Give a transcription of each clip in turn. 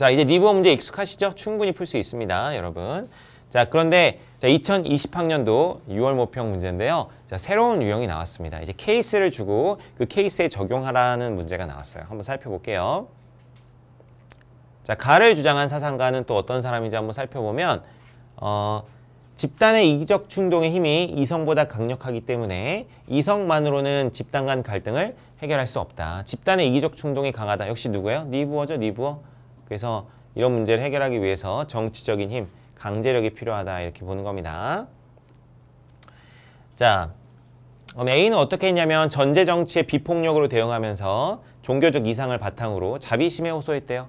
자 이제 니브어 문제 익숙하시죠? 충분히 풀 수 있습니다 여러분 자 그런데 자, 2020학년도 6월 모평 문제인데요 자 새로운 유형이 나왔습니다 이제 케이스를 주고 그 케이스에 적용하라는 문제가 나왔어요 한번 살펴볼게요 자 가를 주장한 사상가는 또 어떤 사람인지 한번 살펴보면 어 집단의 이기적 충동의 힘이 이성보다 강력하기 때문에 이성만으로는 집단 간 갈등을 해결할 수 없다. 집단의 이기적 충동이 강하다. 역시 누구예요? 니브어죠니브어 그래서 이런 문제를 해결하기 위해서 정치적인 힘, 강제력이 필요하다 이렇게 보는 겁니다. 자, 그럼 A는 어떻게 했냐면 전제 정치의 비폭력으로 대응하면서 종교적 이상을 바탕으로 자비심에 호소했대요.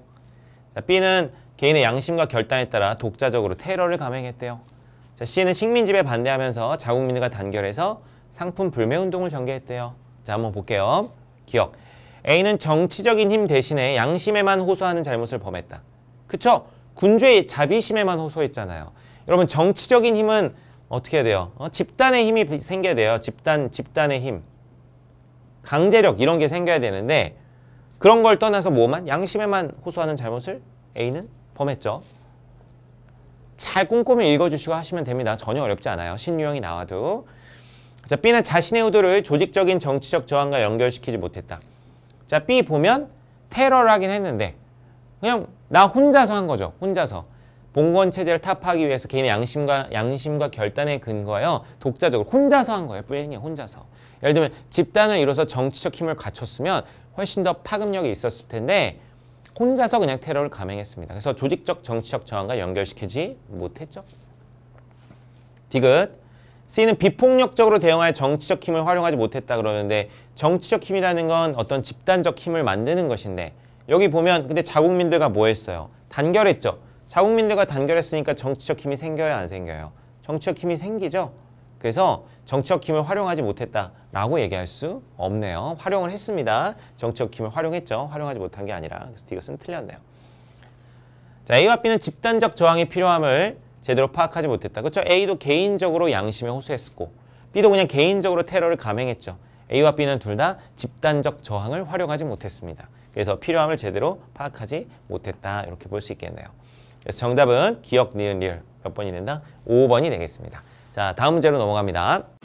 자, B는 개인의 양심과 결단에 따라 독자적으로 테러를 감행했대요. 자, C는 식민지배 반대하면서 자국민들과 단결해서 상품 불매운동을 전개했대요. 자, 한번 볼게요. 기억. A는 정치적인 힘 대신에 양심에만 호소하는 잘못을 범했다. 그쵸? 군주의 자비심에만 호소했잖아요. 여러분 정치적인 힘은 어떻게 해야 돼요? 어? 집단의 힘이 생겨야 돼요. 집단, 집단의 힘. 강제력 이런 게 생겨야 되는데 그런 걸 떠나서 뭐만? 양심에만 호소하는 잘못을 A는 범했죠. 잘 꼼꼼히 읽어주시고 하시면 됩니다. 전혀 어렵지 않아요. 신유형이 나와도. 자, B는 자신의 의도를 조직적인 정치적 저항과 연결시키지 못했다. 자, B 보면 테러라긴 했는데 그냥 나 혼자서 한 거죠. 혼자서. 봉건 체제를 타파하기 위해서 개인의 양심과 양심과 결단에 근거하여 독자적으로 혼자서 한 거예요. 뿌리니 혼자서. 예를 들면 집단을 이뤄서 정치적 힘을 갖췄으면 훨씬 더 파급력이 있었을 텐데 혼자서 그냥 테러를 감행했습니다. 그래서 조직적 정치적 저항과 연결시키지 못했죠. 디귿. C는 비폭력적으로 대응할 정치적 힘을 활용하지 못했다 그러는데 정치적 힘이라는 건 어떤 집단적 힘을 만드는 것인데 여기 보면 근데 자국민들과 뭐 했어요? 단결했죠. 자국민들과 단결했으니까 정치적 힘이 생겨요 안 생겨요? 정치적 힘이 생기죠. 그래서 정치적 힘을 활용하지 못했다라고 얘기할 수 없네요. 활용을 했습니다. 정치적 힘을 활용했죠. 활용하지 못한 게 아니라 그래서 이것은 틀렸네요. 자 A와 B는 집단적 저항이 필요함을 제대로 파악하지 못했다. 그렇죠? A도 개인적으로 양심에 호소했고 B도 그냥 개인적으로 테러를 감행했죠. A와 B는 둘 다 집단적 저항을 활용하지 못했습니다. 그래서 필요함을 제대로 파악하지 못했다. 이렇게 볼 수 있겠네요. 그래서 정답은 기억, 니은, 리을 몇 번이 된다? 5번이 되겠습니다. 자, 다음 문제로 넘어갑니다.